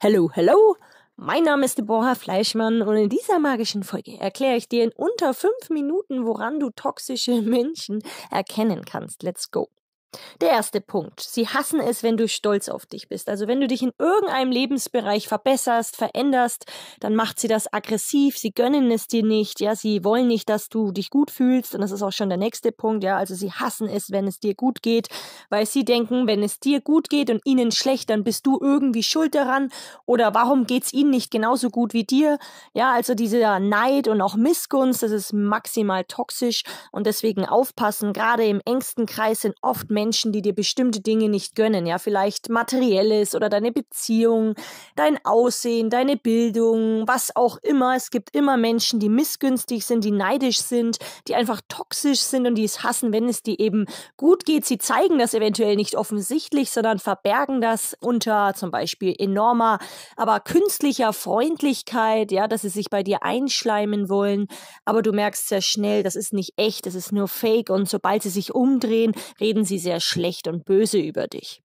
Hello, hello! Mein Name ist Deborah Fleischmann und in dieser magischen Folge erkläre ich dir in unter fünf Minuten, woran du toxische Menschen erkennen kannst. Let's go! Der erste Punkt. Sie hassen es, wenn du stolz auf dich bist. Also wenn du dich in irgendeinem Lebensbereich verbesserst, veränderst, dann macht sie das aggressiv, sie gönnen es dir nicht, ja, sie wollen nicht, dass du dich gut fühlst. Und das ist auch schon der nächste Punkt, ja. Also sie hassen es, wenn es dir gut geht, weil sie denken, wenn es dir gut geht und ihnen schlecht, dann bist du irgendwie schuld daran. Oder warum geht's ihnen nicht genauso gut wie dir? Ja, also dieser Neid und auch Missgunst, das ist maximal toxisch und deswegen aufpassen. Gerade im engsten Kreis sind oft Menschen, Menschen, die dir bestimmte Dinge nicht gönnen, ja, vielleicht materielles oder deine Beziehung, dein Aussehen, deine Bildung, was auch immer. Es gibt immer Menschen, die missgünstig sind, die neidisch sind, die einfach toxisch sind und die es hassen, wenn es dir eben gut geht. Sie zeigen das eventuell nicht offensichtlich, sondern verbergen das unter zum Beispiel enormer, aber künstlicher Freundlichkeit, ja, dass sie sich bei dir einschleimen wollen. Aber du merkst sehr schnell, das ist nicht echt, das ist nur fake und sobald sie sich umdrehen, reden sie sehr sehr schlecht und böse über dich.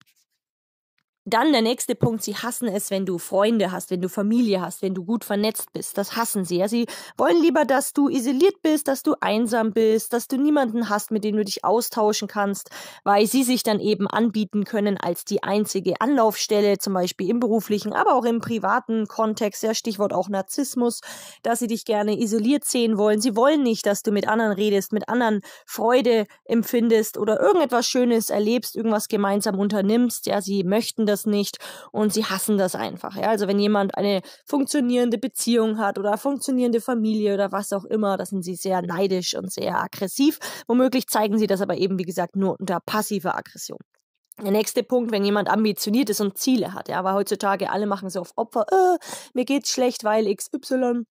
Dann der nächste Punkt, sie hassen es, wenn du Freunde hast, wenn du Familie hast, wenn du gut vernetzt bist. Das hassen sie. Ja, sie wollen lieber, dass du isoliert bist, dass du einsam bist, dass du niemanden hast, mit dem du dich austauschen kannst, weil sie sich dann eben anbieten können als die einzige Anlaufstelle, zum Beispiel im beruflichen, aber auch im privaten Kontext, ja, Stichwort auch Narzissmus, dass sie dich gerne isoliert sehen wollen. Sie wollen nicht, dass du mit anderen redest, mit anderen Freude empfindest oder irgendetwas Schönes erlebst, irgendwas gemeinsam unternimmst. Ja, sie möchten das das nicht und sie hassen das einfach. Ja? Also wenn jemand eine funktionierende Beziehung hat oder eine funktionierende Familie oder was auch immer, da sind sie sehr neidisch und sehr aggressiv. Womöglich zeigen sie das aber eben, wie gesagt, nur unter passiver Aggression. Der nächste Punkt, wenn jemand ambitioniert ist und Ziele hat, ja, weil heutzutage alle machen so auf Opfer, äh, mir geht's schlecht, weil XY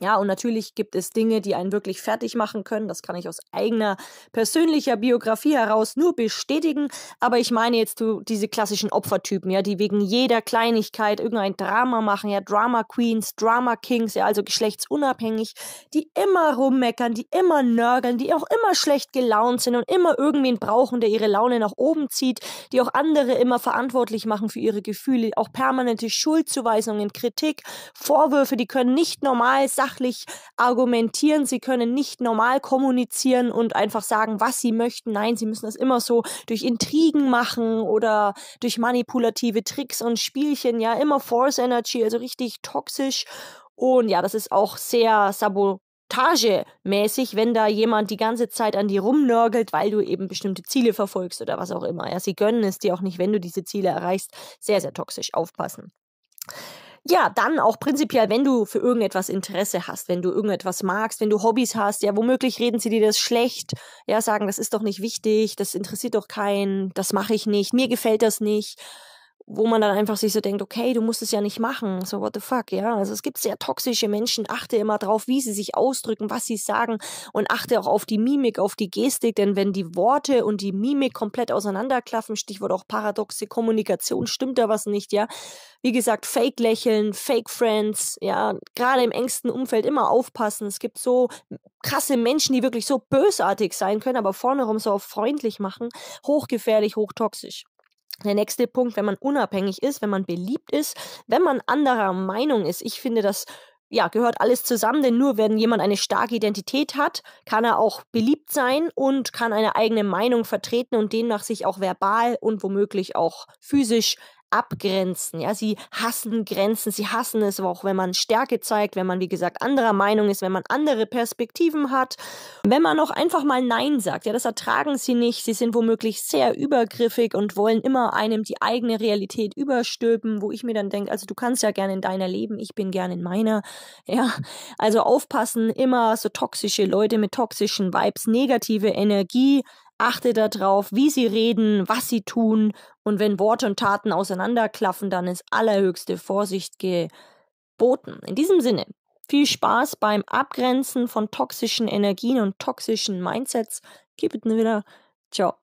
ja, und natürlich gibt es Dinge, die einen wirklich fertig machen können. Das kann ich aus eigener persönlicher Biografie heraus nur bestätigen. Aber ich meine jetzt du, diese klassischen Opfertypen, ja, die wegen jeder Kleinigkeit irgendein Drama machen, ja, Drama Queens, Drama Kings, ja, also geschlechtsunabhängig, die immer rummeckern, die immer nörgeln, die auch immer schlecht gelaunt sind und immer irgendwen brauchen, der ihre Laune nach oben zieht, die auch andere immer verantwortlich machen für ihre Gefühle, auch permanente Schuldzuweisungen, Kritik, Vorwürfe, die können nicht normal sein sachlich argumentieren, sie können nicht normal kommunizieren und einfach sagen, was sie möchten. Nein, sie müssen das immer so durch Intrigen machen oder durch manipulative Tricks und Spielchen, ja, immer Force Energy, also richtig toxisch. Und ja, das ist auch sehr sabo Sabotagemäßig, wenn da jemand die ganze Zeit an dir rumnörgelt, weil du eben bestimmte Ziele verfolgst oder was auch immer. Ja, sie gönnen es dir auch nicht, wenn du diese Ziele erreichst. Sehr, sehr toxisch. Aufpassen ja, dann auch prinzipiell, wenn du für irgendetwas Interesse hast, wenn du irgendetwas magst, wenn du Hobbys hast, ja, womöglich reden sie dir das schlecht, ja, sagen, das ist doch nicht wichtig, das interessiert doch keinen, das mache ich nicht, mir gefällt das nicht wo man dann einfach sich so denkt, okay, du musst es ja nicht machen, so what the fuck, ja. Also es gibt sehr toxische Menschen, achte immer drauf, wie sie sich ausdrücken, was sie sagen und achte auch auf die Mimik, auf die Gestik, denn wenn die Worte und die Mimik komplett auseinanderklaffen, Stichwort auch paradoxe Kommunikation, stimmt da was nicht, ja. Wie gesagt, Fake Lächeln, Fake Friends, ja, gerade im engsten Umfeld immer aufpassen. Es gibt so krasse Menschen, die wirklich so bösartig sein können, aber vorne rum so freundlich machen, hochgefährlich, hochtoxisch. Der nächste Punkt, wenn man unabhängig ist, wenn man beliebt ist, wenn man anderer Meinung ist. Ich finde, das ja, gehört alles zusammen, denn nur wenn jemand eine starke Identität hat, kann er auch beliebt sein und kann eine eigene Meinung vertreten und demnach sich auch verbal und womöglich auch physisch abgrenzen. Ja, sie hassen Grenzen, sie hassen es auch, wenn man Stärke zeigt, wenn man, wie gesagt, anderer Meinung ist, wenn man andere Perspektiven hat, wenn man auch einfach mal Nein sagt. Ja, das ertragen sie nicht. Sie sind womöglich sehr übergriffig und wollen immer einem die eigene Realität überstülpen, wo ich mir dann denke, also du kannst ja gerne in deiner leben, ich bin gerne in meiner. Ja, also aufpassen, immer so toxische Leute mit toxischen Vibes, negative Energie Achte darauf, wie sie reden, was sie tun, und wenn Worte und Taten auseinanderklaffen, dann ist allerhöchste Vorsicht geboten. In diesem Sinne, viel Spaß beim Abgrenzen von toxischen Energien und toxischen Mindsets. Keep it wieder. Ciao.